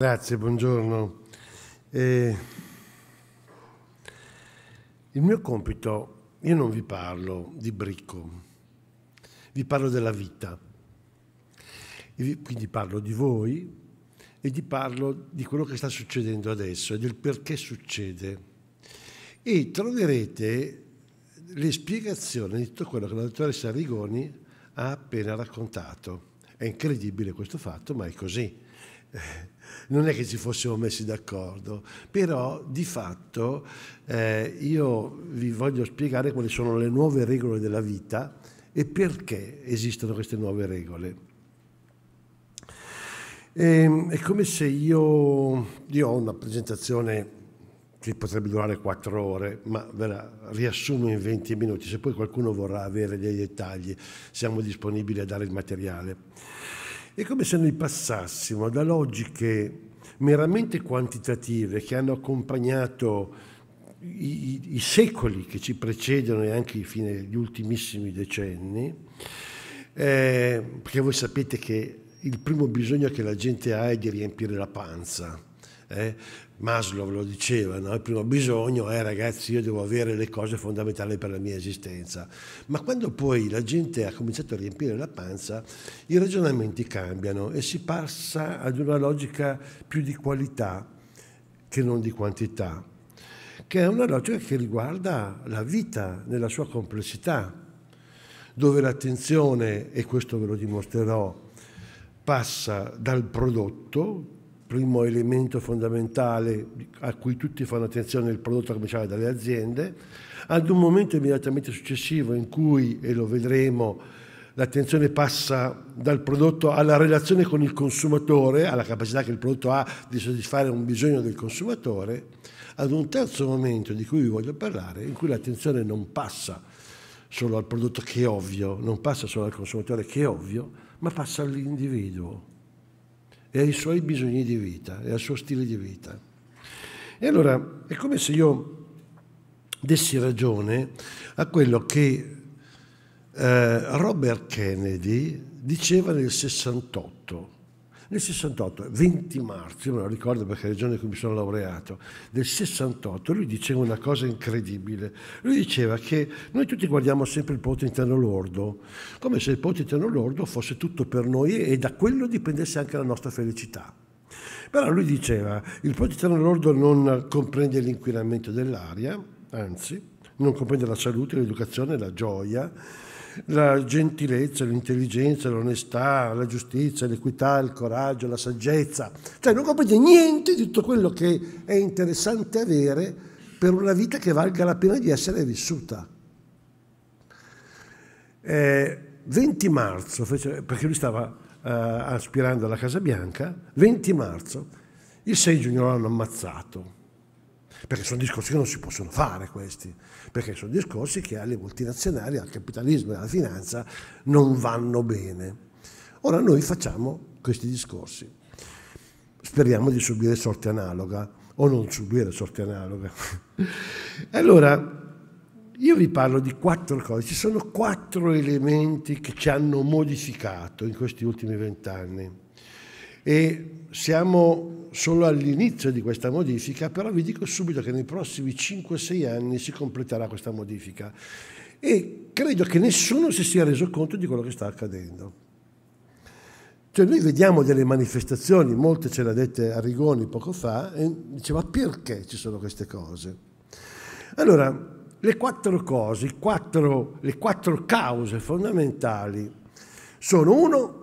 Grazie, buongiorno. Eh, il mio compito, io non vi parlo di bricco, vi parlo della vita, vi, quindi parlo di voi e vi parlo di quello che sta succedendo adesso e del perché succede. E troverete le spiegazioni di tutto quello che la dottoressa Rigoni ha appena raccontato. È incredibile questo fatto, ma è così. Eh, non è che ci fossimo messi d'accordo, però di fatto eh, io vi voglio spiegare quali sono le nuove regole della vita e perché esistono queste nuove regole. E, ehm, è come se io, io ho una presentazione che potrebbe durare quattro ore, ma ve la riassumo in 20 minuti, se poi qualcuno vorrà avere dei dettagli siamo disponibili a dare il materiale. È come se noi passassimo da logiche meramente quantitative che hanno accompagnato i, i, secoli che ci precedono e anche fine, gli ultimissimi decenni, eh, perché voi sapete che il primo bisogno che la gente ha è di riempire la panza eh? Maslow lo diceva, no? il primo bisogno è ragazzi io devo avere le cose fondamentali per la mia esistenza. Ma quando poi la gente ha cominciato a riempire la panza, i ragionamenti cambiano e si passa ad una logica più di qualità che non di quantità, che è una logica che riguarda la vita nella sua complessità, dove l'attenzione, e questo ve lo dimostrerò, passa dal prodotto, primo elemento fondamentale a cui tutti fanno attenzione il prodotto commerciale dalle aziende, ad un momento immediatamente successivo in cui, e lo vedremo, l'attenzione passa dal prodotto alla relazione con il consumatore, alla capacità che il prodotto ha di soddisfare un bisogno del consumatore, ad un terzo momento di cui vi voglio parlare, in cui l'attenzione non passa solo al prodotto che è ovvio, non passa solo al consumatore che è ovvio, ma passa all'individuo e ai suoi bisogni di vita e al suo stile di vita. E allora è come se io dessi ragione a quello che eh, Robert Kennedy diceva nel 68 nel 68, 20 marzo, io me lo ricordo perché è la regione in cui mi sono laureato, nel 68 lui diceva una cosa incredibile. Lui diceva che noi tutti guardiamo sempre il ponte interno lordo, come se il ponte interno lordo fosse tutto per noi e da quello dipendesse anche la nostra felicità. Però lui diceva, il ponte interno lordo non comprende l'inquinamento dell'aria, anzi, non comprende la salute, l'educazione, la gioia, la gentilezza, l'intelligenza, l'onestà, la giustizia, l'equità, il coraggio, la saggezza. Cioè non comprende niente di tutto quello che è interessante avere per una vita che valga la pena di essere vissuta. Eh, 20 marzo, perché lui stava eh, aspirando alla Casa Bianca, 20 marzo, il 6 giugno l'hanno ammazzato, perché sono discorsi che non si possono fare questi perché sono discorsi che alle multinazionali, al capitalismo e alla finanza non vanno bene. Ora noi facciamo questi discorsi, speriamo di subire sorte analoga o non subire sorte analoga. allora, io vi parlo di quattro cose, ci sono quattro elementi che ci hanno modificato in questi ultimi vent'anni e siamo solo all'inizio di questa modifica, però vi dico subito che nei prossimi 5-6 anni si completerà questa modifica e credo che nessuno si sia reso conto di quello che sta accadendo. Cioè noi vediamo delle manifestazioni, molte ce le ha dette Arrigoni poco fa, e dice ma perché ci sono queste cose? Allora, le quattro cose, quattro, le quattro cause fondamentali sono uno,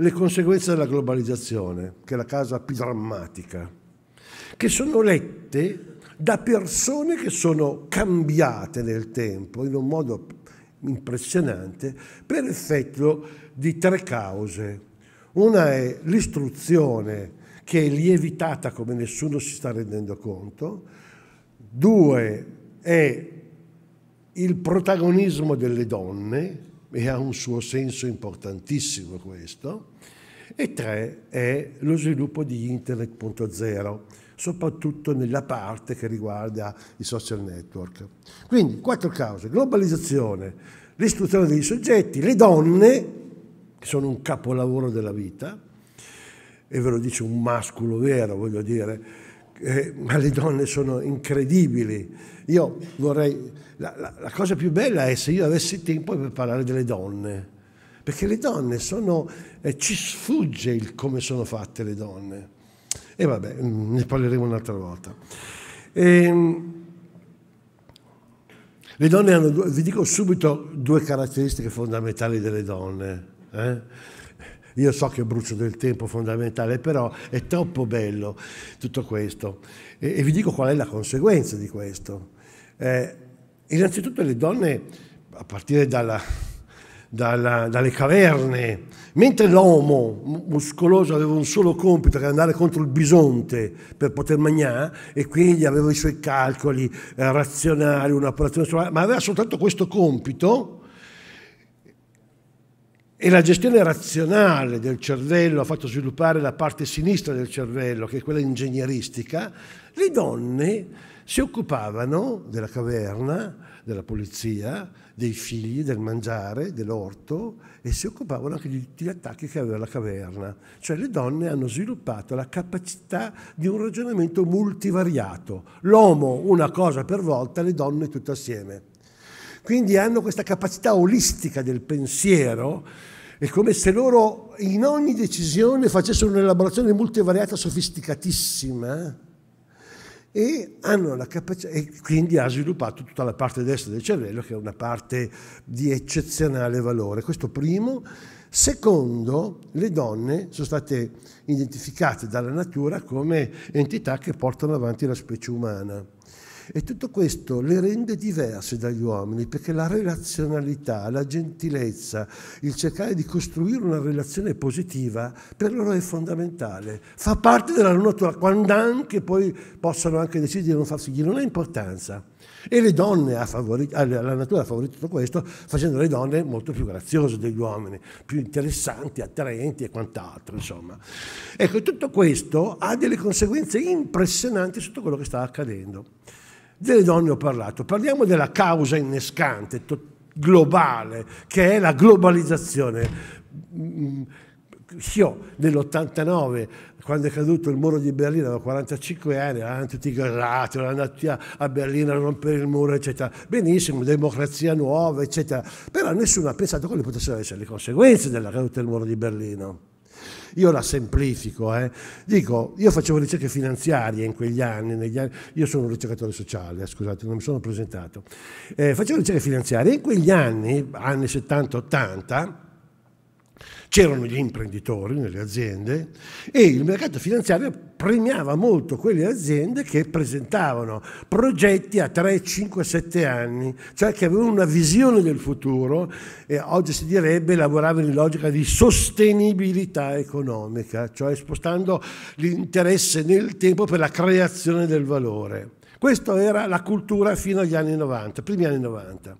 le conseguenze della globalizzazione, che è la casa più drammatica, che sono lette da persone che sono cambiate nel tempo in un modo impressionante per effetto di tre cause. Una è l'istruzione che è lievitata come nessuno si sta rendendo conto, due è il protagonismo delle donne, e ha un suo senso importantissimo questo, e tre è lo sviluppo di Internet 2.0, soprattutto nella parte che riguarda i social network. Quindi quattro cause, globalizzazione, l'istruzione dei soggetti, le donne, che sono un capolavoro della vita, e ve lo dice un masculo vero, voglio dire, eh, ma le donne sono incredibili. Io vorrei... La, la, la, cosa più bella è se io avessi tempo per parlare delle donne, perché le donne sono... Eh, ci sfugge il come sono fatte le donne. E vabbè, mm, ne parleremo un'altra volta. E, ehm, le donne hanno, vi dico subito, due caratteristiche fondamentali delle donne. Eh? Io so che brucio del tempo fondamentale, però è troppo bello tutto questo. E, e vi dico qual è la conseguenza di questo. Eh, innanzitutto le donne, a partire dalla, dalla, dalle caverne, mentre l'uomo muscoloso aveva un solo compito che era andare contro il bisonte per poter mangiare e quindi aveva i suoi calcoli eh, razionali, un'operazione ma aveva soltanto questo compito, e la gestione razionale del cervello ha fatto sviluppare la parte sinistra del cervello, che è quella ingegneristica. Le donne si occupavano della caverna, della polizia, dei figli, del mangiare, dell'orto e si occupavano anche di tutti gli attacchi che aveva la caverna. Cioè le donne hanno sviluppato la capacità di un ragionamento multivariato. L'uomo una cosa per volta, le donne tutte assieme. Quindi hanno questa capacità olistica del pensiero, è come se loro in ogni decisione facessero un'elaborazione multivariata sofisticatissima e hanno la capacità e quindi ha sviluppato tutta la parte destra del cervello che è una parte di eccezionale valore. Questo primo. Secondo, le donne sono state identificate dalla natura come entità che portano avanti la specie umana. E tutto questo le rende diverse dagli uomini perché la relazionalità, la gentilezza, il cercare di costruire una relazione positiva per loro è fondamentale. Fa parte della loro natura, quando anche poi possono anche decidere di non farsi figli, non ha importanza. E le donne, ha favorito, la natura ha favorito tutto questo, facendo le donne molto più graziose degli uomini, più interessanti, attraenti e quant'altro, insomma. Ecco, tutto questo ha delle conseguenze impressionanti su tutto quello che sta accadendo. Delle donne ho parlato, parliamo della causa innescante, globale, che è la globalizzazione. Io nell'89, quando è caduto il muro di Berlino, avevo 45 anni, erano tutti garrati, erano andati a Berlino a rompere il muro, eccetera. Benissimo, democrazia nuova, eccetera. Però nessuno ha pensato quali potessero essere le conseguenze della caduta del muro di Berlino. Io la semplifico, eh. dico, io facevo ricerche finanziarie in quegli anni, anni io sono un ricercatore sociale, eh, scusate, non mi sono presentato, eh, facevo ricerche finanziarie in quegli anni, anni 70-80, C'erano gli imprenditori nelle aziende e il mercato finanziario premiava molto quelle aziende che presentavano progetti a 3, 5, 7 anni, cioè che avevano una visione del futuro e oggi si direbbe lavoravano in logica di sostenibilità economica, cioè spostando l'interesse nel tempo per la creazione del valore. Questa era la cultura fino agli anni 90, primi anni 90.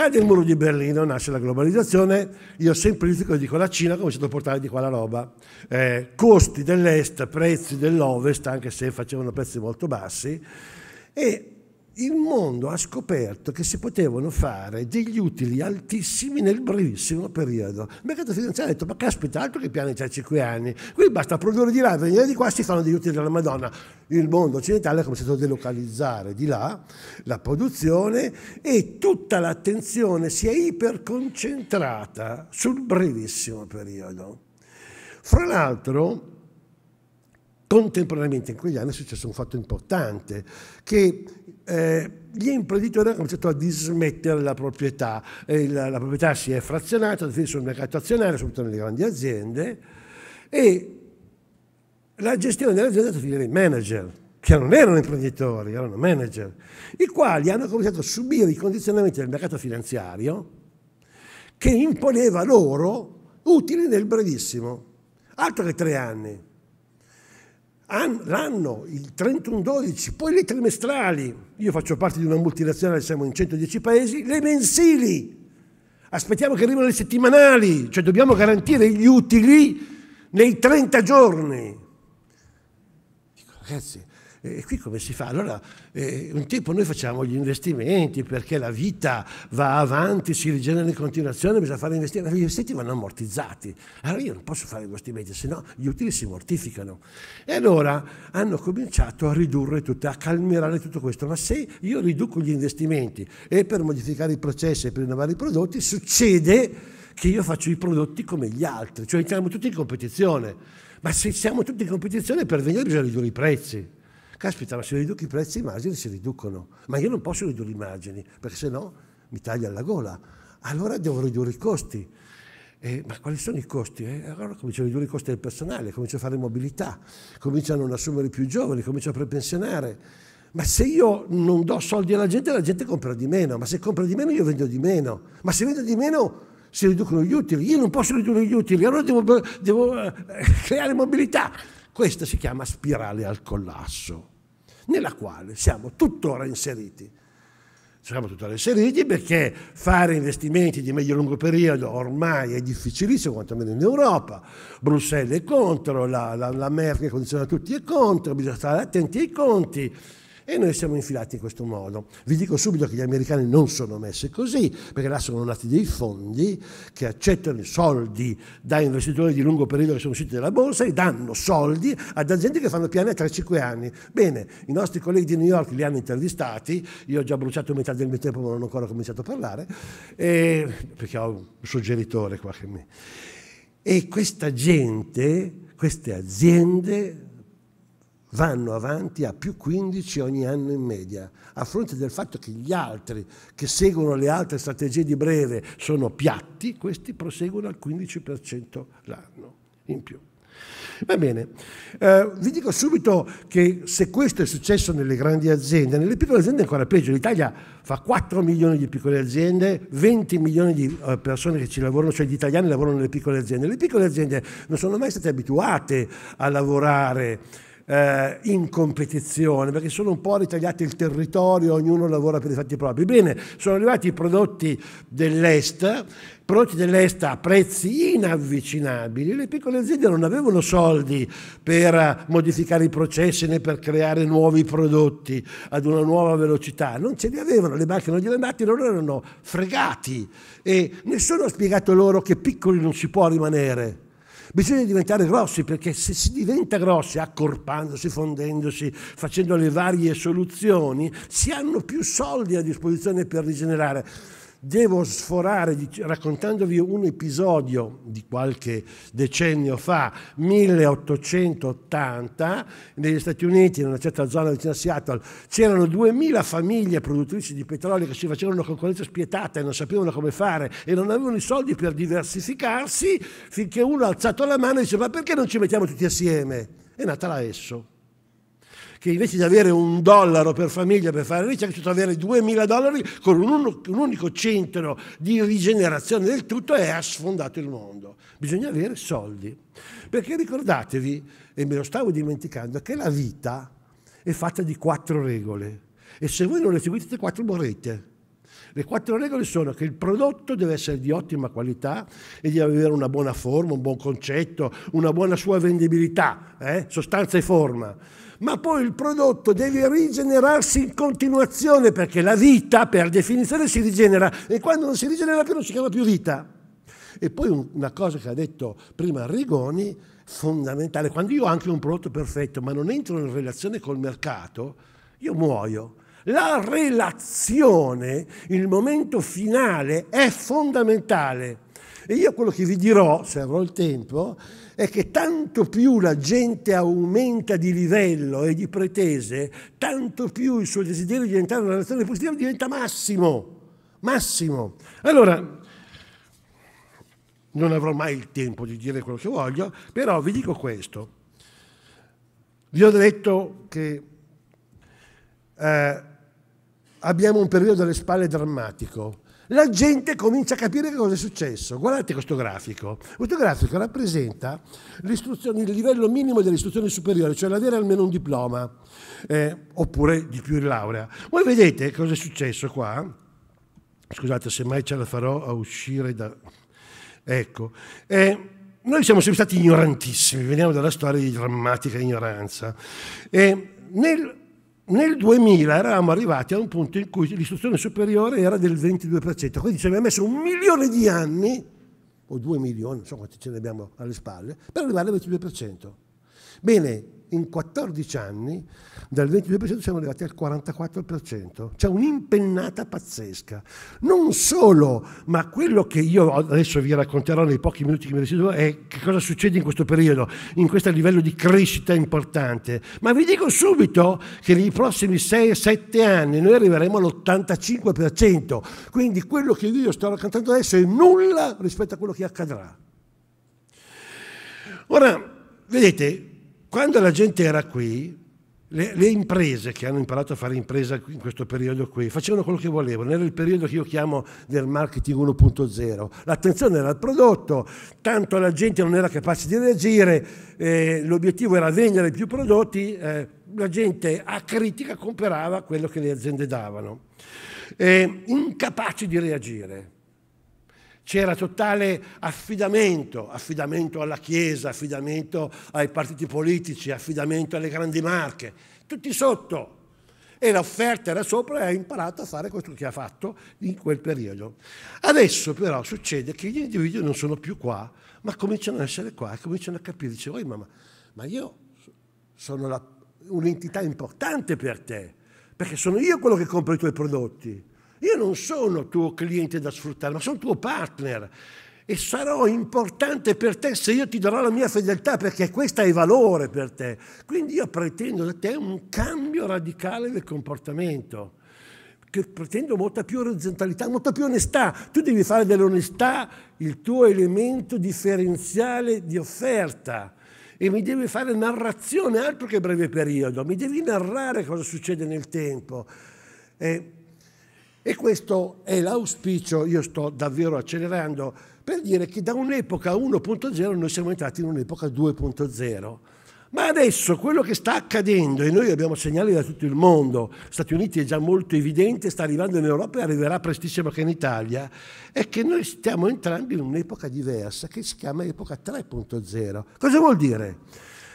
Cade il muro di Berlino, nasce la globalizzazione, io semplifico e dico la Cina ha cominciato a portare di qua la roba. Eh, costi dell'est, prezzi dell'ovest, anche se facevano prezzi molto bassi, e il mondo ha scoperto che si potevano fare degli utili altissimi nel brevissimo periodo. Il mercato finanziario ha detto, ma caspita, altro che piani tra 5 anni, qui basta produrre di là, venire di qua, si fanno degli utili della Madonna. Il mondo occidentale ha cominciato a delocalizzare di là la produzione e tutta l'attenzione si è iperconcentrata sul brevissimo periodo. Fra l'altro, contemporaneamente in quegli anni è successo un fatto importante, che eh, gli imprenditori hanno cominciato a dismettere la proprietà, eh, la, la, proprietà si è frazionata, è finita sul mercato azionario, soprattutto nelle grandi aziende, e la gestione dell'azienda è stata finita dai manager, che non erano imprenditori, erano manager, i quali hanno cominciato a subire i condizionamenti del mercato finanziario che imponeva loro utili nel brevissimo, altro che tre anni l'anno, il 31-12, poi le trimestrali, io faccio parte di una multinazionale, siamo in 110 paesi, le mensili, aspettiamo che arrivino le settimanali, cioè dobbiamo garantire gli utili nei 30 giorni. Dico, ragazzi, e qui come si fa? Allora, eh, un tempo noi facciamo gli investimenti perché la vita va avanti, si rigenera in continuazione, bisogna fare investimenti, gli investimenti vanno ammortizzati. Allora io non posso fare investimenti, se no gli utili si mortificano. E allora hanno cominciato a ridurre tutto, a calmierare tutto questo. Ma se io riduco gli investimenti e per modificare i processi e per innovare i prodotti, succede che io faccio i prodotti come gli altri, cioè entriamo tutti in competizione. Ma se siamo tutti in competizione per venire bisogna ridurre i prezzi. Caspita, ma se riduco i prezzi, i margini si riducono. Ma io non posso ridurre i margini, perché se no mi taglia la gola. Allora devo ridurre i costi. Eh, ma quali sono i costi? Eh? Allora comincio a ridurre i costi del personale, comincio a fare mobilità, comincio a non assumere più giovani, comincio a prepensionare. Ma se io non do soldi alla gente, la gente compra di meno. Ma se compra di meno, io vendo di meno. Ma se vendo di meno, si riducono gli utili. Io non posso ridurre gli utili, allora devo, devo eh, creare mobilità. Questa si chiama spirale al collasso, nella quale siamo tuttora inseriti. Siamo tuttora inseriti perché fare investimenti di medio e lungo periodo ormai è difficilissimo, quantomeno in Europa. Bruxelles è contro, la, la, la Merkel condiziona tutti è contro, bisogna stare attenti ai conti e noi siamo infilati in questo modo. Vi dico subito che gli americani non sono messi così, perché là sono nati dei fondi che accettano i soldi da investitori di lungo periodo che sono usciti dalla borsa e danno soldi ad aziende che fanno piani a 3-5 anni. Bene, i nostri colleghi di New York li hanno intervistati, io ho già bruciato metà del mio tempo ma non ho ancora cominciato a parlare, e, perché ho un suggeritore qua che mi... E questa gente, queste aziende vanno avanti a più 15 ogni anno in media, a fronte del fatto che gli altri che seguono le altre strategie di breve sono piatti, questi proseguono al 15% l'anno in più. Va bene, eh, vi dico subito che se questo è successo nelle grandi aziende, nelle piccole aziende è ancora peggio, l'Italia fa 4 milioni di piccole aziende, 20 milioni di eh, persone che ci lavorano, cioè gli italiani lavorano nelle piccole aziende, le piccole aziende non sono mai state abituate a lavorare eh, in competizione, perché sono un po' ritagliati il territorio, ognuno lavora per i fatti propri. Bene, sono arrivati i prodotti dell'Est, prodotti dell'Est a prezzi inavvicinabili, le piccole aziende non avevano soldi per modificare i processi né per creare nuovi prodotti ad una nuova velocità, non ce li avevano, le banche non gliele date, loro erano fregati e nessuno ha spiegato loro che piccoli non si può rimanere Bisogna diventare grossi perché se si diventa grossi accorpandosi, fondendosi, facendo le varie soluzioni, si hanno più soldi a disposizione per rigenerare devo sforare raccontandovi un episodio di qualche decennio fa, 1880, negli Stati Uniti, in una certa zona vicino a Seattle, c'erano 2000 famiglie produttrici di petrolio che si facevano una concorrenza spietata e non sapevano come fare e non avevano i soldi per diversificarsi, finché uno ha alzato la mano e dice ma perché non ci mettiamo tutti assieme? È nata la ESSO che invece di avere un dollaro per famiglia per fare ricerca, ci avere 2.000 dollari con un, un unico centro di rigenerazione del tutto e ha sfondato il mondo. Bisogna avere soldi. Perché ricordatevi, e me lo stavo dimenticando, che la vita è fatta di quattro regole. E se voi non le seguite, quattro morrete. Le quattro regole sono che il prodotto deve essere di ottima qualità e deve avere una buona forma, un buon concetto, una buona sua vendibilità, eh? sostanza e forma ma poi il prodotto deve rigenerarsi in continuazione perché la vita per definizione si rigenera e quando non si rigenera più non si chiama più vita. E poi una cosa che ha detto prima Rigoni, fondamentale, quando io ho anche un prodotto perfetto ma non entro in relazione col mercato, io muoio. La relazione, il momento finale è fondamentale. E io quello che vi dirò, se avrò il tempo, è che tanto più la gente aumenta di livello e di pretese, tanto più il suo desiderio di diventare una relazione positiva diventa massimo. Massimo. Allora, non avrò mai il tempo di dire quello che voglio, però vi dico questo. Vi ho detto che eh, abbiamo un periodo alle spalle drammatico la gente comincia a capire che cosa è successo. Guardate questo grafico. Questo grafico rappresenta il livello minimo dell'istruzione superiore, cioè l'avere almeno un diploma, eh, oppure di più in laurea. Voi vedete cosa è successo qua? Scusate, se mai ce la farò a uscire da... Ecco. Eh, noi siamo sempre stati ignorantissimi, veniamo dalla storia di drammatica ignoranza. Eh, nel nel 2000 eravamo arrivati a un punto in cui l'istruzione superiore era del 22%, quindi ci abbiamo messo un milione di anni, o due milioni, non so quanti ce ne abbiamo alle spalle, per arrivare al 22%. Bene, in 14 anni dal 22% siamo arrivati al 44%. C'è cioè, un'impennata pazzesca. Non solo, ma quello che io adesso vi racconterò nei pochi minuti che mi residuo è che cosa succede in questo periodo, in questo livello di crescita importante. Ma vi dico subito che nei prossimi 6-7 anni noi arriveremo all'85%. Quindi quello che io sto raccontando adesso è nulla rispetto a quello che accadrà. Ora, vedete, quando la gente era qui, le, le, imprese che hanno imparato a fare impresa in questo periodo qui facevano quello che volevano, era il periodo che io chiamo del marketing 1.0. L'attenzione era al prodotto, tanto la gente non era capace di reagire, eh, l'obiettivo era vendere più prodotti, eh, la gente a critica comprava quello che le aziende davano. Eh, incapaci di reagire c'era totale affidamento, affidamento alla Chiesa, affidamento ai partiti politici, affidamento alle grandi marche, tutti sotto. E l'offerta era sopra e ha imparato a fare questo che ha fatto in quel periodo. Adesso però succede che gli individui non sono più qua, ma cominciano ad essere qua e cominciano a capire, dice, oh, ma, ma io sono la, un'entità importante per te, perché sono io quello che compro i tuoi prodotti io non sono tuo cliente da sfruttare, ma sono tuo partner e sarò importante per te se io ti darò la mia fedeltà perché questa è valore per te. Quindi io pretendo da te un cambio radicale del comportamento, che pretendo molta più orizzontalità, molta più onestà. Tu devi fare dell'onestà il tuo elemento differenziale di offerta e mi devi fare narrazione altro che breve periodo, mi devi narrare cosa succede nel tempo. Eh, e questo è l'auspicio, io sto davvero accelerando, per dire che da un'epoca 1.0 noi siamo entrati in un'epoca 2.0. Ma adesso quello che sta accadendo, e noi abbiamo segnali da tutto il mondo, Stati Uniti è già molto evidente, sta arrivando in Europa e arriverà prestissimo anche in Italia, è che noi stiamo entrando in un'epoca diversa che si chiama epoca 3.0. Cosa vuol dire?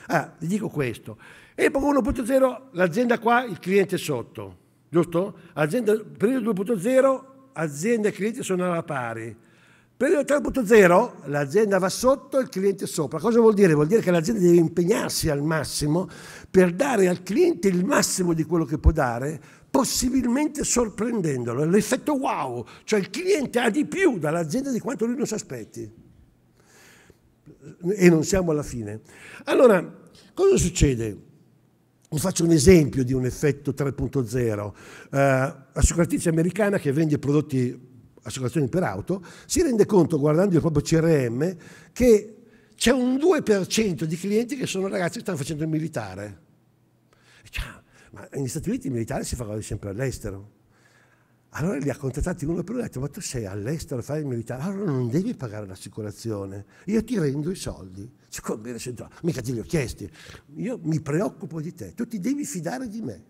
Ah, vi dico questo. Epoca 1.0, l'azienda qua, il cliente sotto giusto? Azienda, periodo 2.0, azienda e cliente sono alla pari. Periodo 3.0, l'azienda va sotto e il cliente sopra. Cosa vuol dire? Vuol dire che l'azienda deve impegnarsi al massimo per dare al cliente il massimo di quello che può dare, possibilmente sorprendendolo. L'effetto wow, cioè il cliente ha di più dall'azienda di quanto lui non si aspetti. E non siamo alla fine. Allora, cosa succede? Vi faccio un esempio di un effetto 3.0. Eh, assicuratrice americana che vende prodotti assicurazioni per auto, si rende conto guardando il proprio CRM che c'è un 2% di clienti che sono ragazzi che stanno facendo il militare. Ma negli Stati Uniti il militare si fa sempre all'estero. Allora li ha contattati uno per uno e ha detto ma tu sei all'estero a fare il militare, allora non devi pagare l'assicurazione, io ti rendo i soldi. Secondo me, senso, mica te li ho chiesti. Io mi preoccupo di te, tu ti devi fidare di me.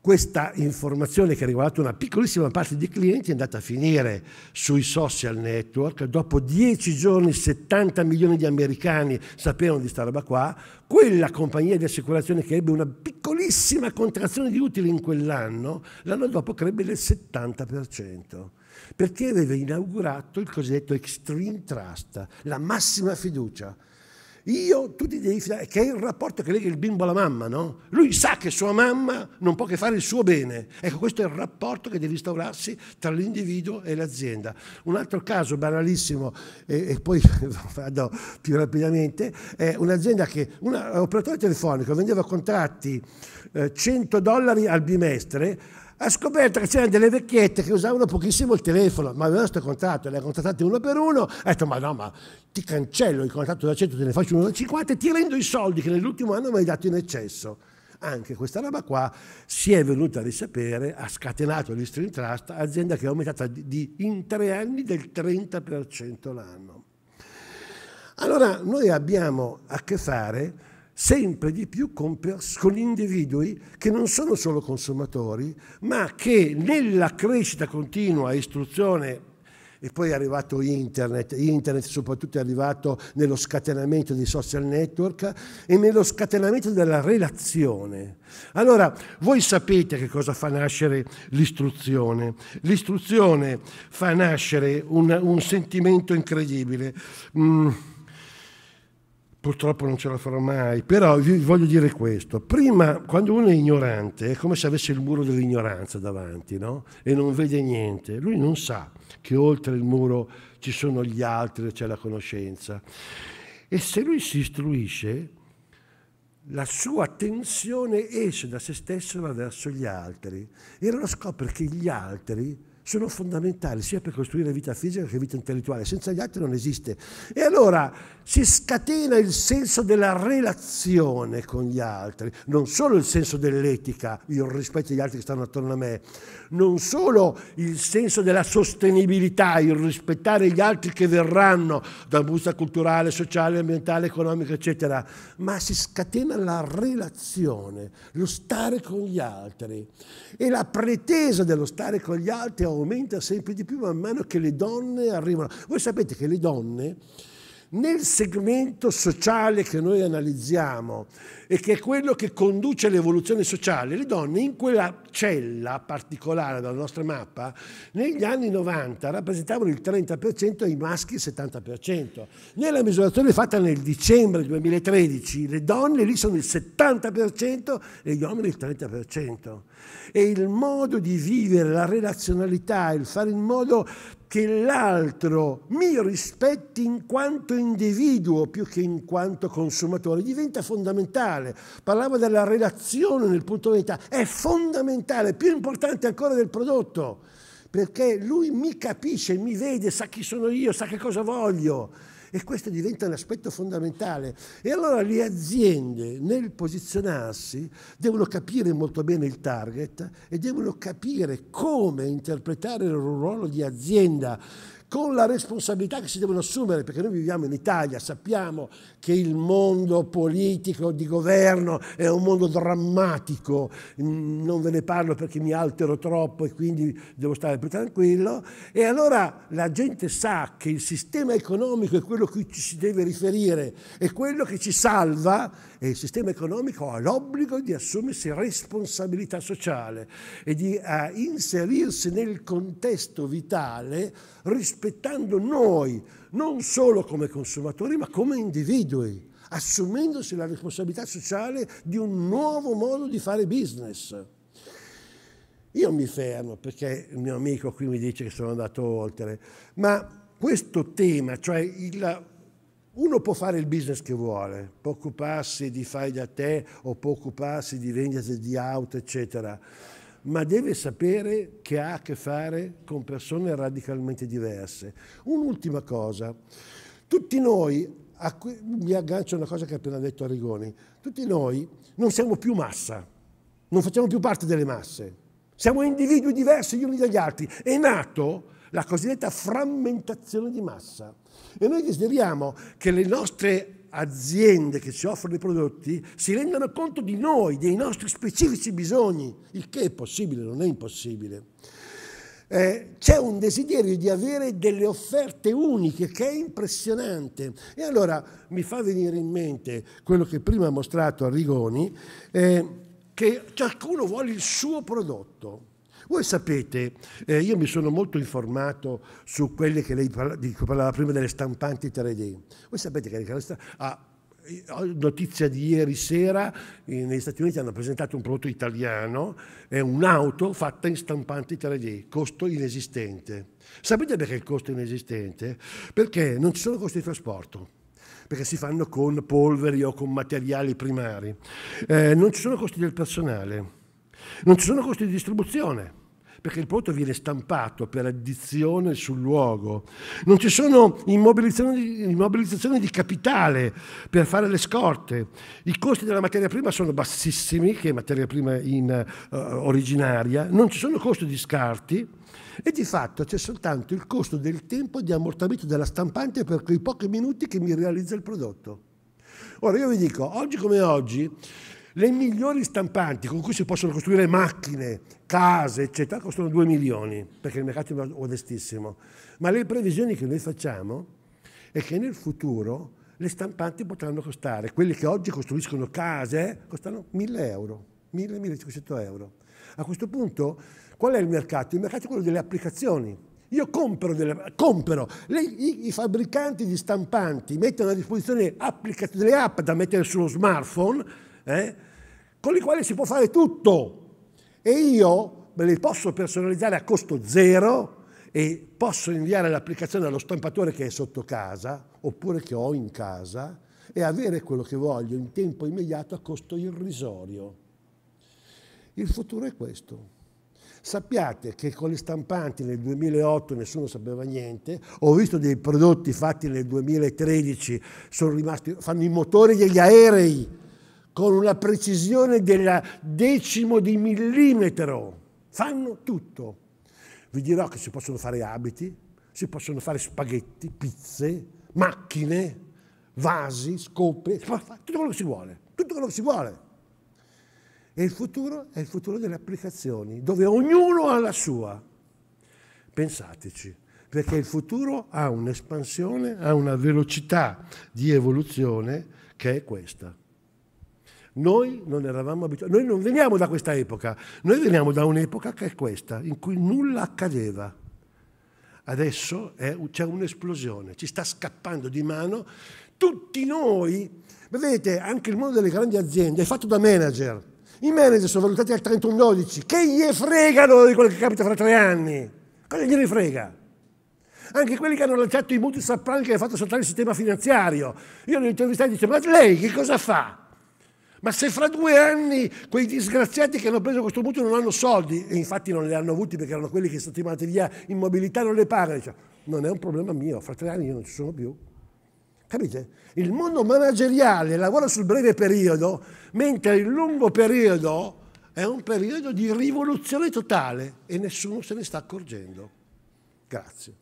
Questa informazione che ha riguardato una piccolissima parte di clienti è andata a finire sui social network. Dopo dieci giorni 70 milioni di americani sapevano di sta roba qua. Quella compagnia di assicurazione che ebbe una piccolissima contrazione di utili in quell'anno, l'anno dopo crebbe del 70% perché aveva inaugurato il cosiddetto extreme trust, la massima fiducia. Io, tu ti devi fidare, che è il rapporto che lega il bimbo alla mamma, no? Lui sa che sua mamma non può che fare il suo bene. Ecco, questo è il rapporto che deve instaurarsi tra l'individuo e l'azienda. Un altro caso banalissimo, e, e poi vado più rapidamente, è un'azienda che, un operatore telefonico vendeva contratti eh, 100 dollari al bimestre ha scoperto che c'erano delle vecchiette che usavano pochissimo il telefono, ma avevano questo contratto, le ha contattate uno per uno, ha detto ma no, ma ti cancello il contratto da 100, te ne faccio uno da 50 e ti rendo i soldi che nell'ultimo anno mi hai dato in eccesso. Anche questa roba qua si è venuta a risapere, ha scatenato l'Eastern Trust, azienda che è aumentata di, in tre anni del 30% l'anno. Allora noi abbiamo a che fare sempre di più con, con individui che non sono solo consumatori, ma che nella crescita continua, istruzione e poi è arrivato internet, internet soprattutto è arrivato nello scatenamento dei social network e nello scatenamento della relazione. Allora, voi sapete che cosa fa nascere l'istruzione. L'istruzione fa nascere un, un sentimento incredibile. Mm purtroppo non ce la farò mai, però vi voglio dire questo. Prima, quando uno è ignorante, è come se avesse il muro dell'ignoranza davanti, no? E non vede niente. Lui non sa che oltre il muro ci sono gli altri, c'è la conoscenza. E se lui si istruisce, la sua attenzione esce da se stesso e va verso gli altri. E allora scopre che gli altri sono fondamentali sia per costruire vita fisica che vita intellettuale, senza gli altri non esiste. E allora si scatena il senso della relazione con gli altri, non solo il senso dell'etica, io rispetto agli altri che stanno attorno a me, non solo il senso della sostenibilità, il rispettare gli altri che verranno dal punto di vista culturale, sociale, ambientale, economico, eccetera, ma si scatena la relazione, lo stare con gli altri. E la pretesa dello stare con gli altri è aumenta sempre di più man mano che le donne arrivano. Voi sapete che le donne nel segmento sociale che noi analizziamo e che è quello che conduce all'evoluzione sociale, le donne in quella cella particolare della nostra mappa negli anni 90 rappresentavano il 30% e i maschi il 70%. Nella misurazione fatta nel dicembre 2013 le donne lì sono il 70% e gli uomini il 30%. E il modo di vivere la relazionalità, il fare in modo che l'altro mi rispetti in quanto individuo più che in quanto consumatore diventa fondamentale. Parlavo della relazione nel punto di vendita, è fondamentale, più importante ancora del prodotto, perché lui mi capisce, mi vede, sa chi sono io, sa che cosa voglio e questo diventa un aspetto fondamentale. E allora le aziende nel posizionarsi devono capire molto bene il target e devono capire come interpretare il ruolo di azienda con la responsabilità che si devono assumere, perché noi viviamo in Italia, sappiamo che il mondo politico di governo è un mondo drammatico, mm, non ve ne parlo perché mi altero troppo e quindi devo stare più tranquillo, e allora la gente sa che il sistema economico è quello a cui ci si deve riferire, è quello che ci salva e il sistema economico ha l'obbligo di assumersi responsabilità sociale e di eh, inserirsi nel contesto vitale rispettando noi, non solo come consumatori, ma come individui assumendosi la responsabilità sociale di un nuovo modo di fare business. Io mi fermo perché il mio amico qui mi dice che sono andato oltre, ma questo tema, cioè il uno può fare il business che vuole, può occuparsi di fai da te o può occuparsi di vendere di auto, eccetera, ma deve sapere che ha a che fare con persone radicalmente diverse. Un'ultima cosa, tutti noi, mi aggancio a una cosa che ha appena detto Arrigoni, tutti noi non siamo più massa, non facciamo più parte delle masse, siamo individui diversi gli uni dagli altri. È nato la cosiddetta frammentazione di massa. E noi desideriamo che le nostre aziende che ci offrono i prodotti si rendano conto di noi, dei nostri specifici bisogni, il che è possibile, non è impossibile. Eh, c'è un desiderio di avere delle offerte uniche che è impressionante. E allora mi fa venire in mente quello che prima ha mostrato Arrigoni, eh, che ciascuno vuole il suo prodotto. Voi sapete, eh, io mi sono molto informato su quelle che lei parla, di cui parlava prima delle stampanti 3D. Voi sapete che ah, notizia di ieri sera, eh, negli Stati Uniti hanno presentato un prodotto italiano, è un'auto fatta in stampanti 3D, costo inesistente. Sapete perché il costo è inesistente? Perché non ci sono costi di trasporto perché si fanno con polveri o con materiali primari. Eh, non ci sono costi del personale. Non ci sono costi di distribuzione, perché il prodotto viene stampato per addizione sul luogo. Non ci sono immobilizzazioni, di capitale per fare le scorte. I costi della materia prima sono bassissimi, che è materia prima in, uh, originaria. Non ci sono costi di scarti. E di fatto c'è soltanto il costo del tempo di ammortamento della stampante per quei pochi minuti che mi realizza il prodotto. Ora io vi dico, oggi come oggi, le migliori stampanti con cui si possono costruire macchine, case, eccetera, costano 2 milioni, perché il mercato è modestissimo. Ma le previsioni che noi facciamo è che nel futuro le stampanti potranno costare, quelle che oggi costruiscono case, eh, costano 1000 euro, 1000-1500 euro. A questo punto qual è il mercato? Il mercato è quello delle applicazioni. Io compro, delle, compro. Le, i, i, fabbricanti di stampanti mettono a disposizione delle app da mettere sullo smartphone eh, con i quali si può fare tutto. E io me li posso personalizzare a costo zero e posso inviare l'applicazione allo stampatore che è sotto casa oppure che ho in casa e avere quello che voglio in tempo immediato a costo irrisorio. Il futuro è questo. Sappiate che con le stampanti nel 2008 nessuno sapeva niente, ho visto dei prodotti fatti nel 2013, sono rimasti, fanno i motori degli aerei, con una precisione del decimo di millimetro. Fanno tutto. Vi dirò che si possono fare abiti, si possono fare spaghetti, pizze, macchine, vasi, scope, tutto quello che si vuole, tutto quello che si vuole. E il futuro è il futuro delle applicazioni, dove ognuno ha la sua. Pensateci, perché il futuro ha un'espansione, ha una velocità di evoluzione che è questa. Noi non eravamo abituati, noi non veniamo da questa epoca, noi veniamo da un'epoca che è questa, in cui nulla accadeva. Adesso è, c'è un'esplosione, ci sta scappando di mano tutti noi. Vedete, anche il mondo delle grandi aziende è fatto da manager. I manager sono valutati al 31-12. Che gli fregano di quello che capita fra tre anni? Cosa gli frega? Anche quelli che hanno lanciato i mutui subprime che hanno fatto saltare il sistema finanziario. Io l'ho intervistato e dicevo, ma lei che cosa fa? Ma se fra due anni quei disgraziati che hanno preso questo mutuo non hanno soldi, e infatti non li hanno avuti perché erano quelli che sono stati mandati via in mobilità, non le pagano, diciamo, non è un problema mio, fra tre anni io non ci sono più. Capite? Il mondo manageriale lavora sul breve periodo, mentre il lungo periodo è un periodo di rivoluzione totale e nessuno se ne sta accorgendo. Grazie.